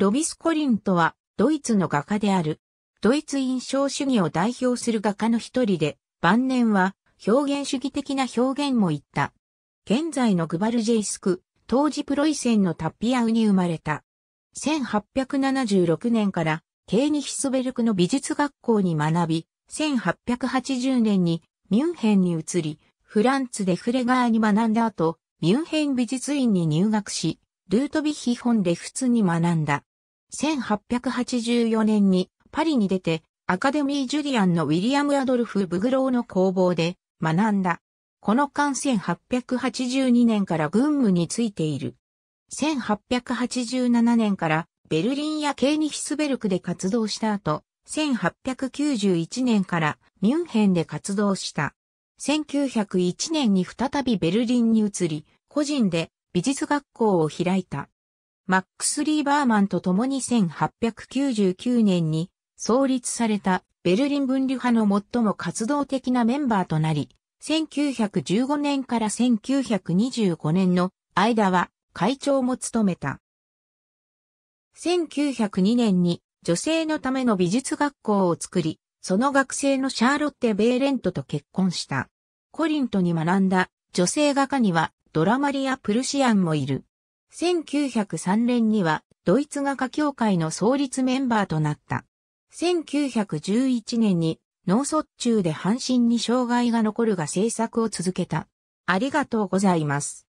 ロビス・コリントは、ドイツの画家である。ドイツ印象主義を代表する画家の一人で、晩年は表現主義的な表現も言った。現在のグバルジェイスク、当時プロイセンのタッピアウに生まれた。1876年から、ケーニヒスベルクの美術学校に学び、1880年にミュンヘンに移り、フランツでフレガーに学んだ後、ミュンヘン美術院に入学し、ルートビヒホンで普通に学んだ。1884年にパリに出て、アカデミー・ジュリアンのウィリアム・アドルフ・ブグローの工房で学んだ。この間1882年から軍務についている。1887年からベルリンやケーニヒスベルクで活動した後、1891年からミュンヘンで活動した。1901年に再びベルリンに移り、個人で美術学校を開いた。マックス・リーバーマンと共に1899年に創立されたベルリン分離派の最も活動的なメンバーとなり、1915年から1925年の間は会長も務めた。1902年に女性のための美術学校を作り、その学生のシャーロッテ・ベーレントと結婚した。コリントに学んだ女性画家にはドラマリア・プルシアンもいる。1903年にはドイツ画家協会の創立メンバーとなった。1911年に脳卒中で半身に障害が残るが制作を続けた。ありがとうございます。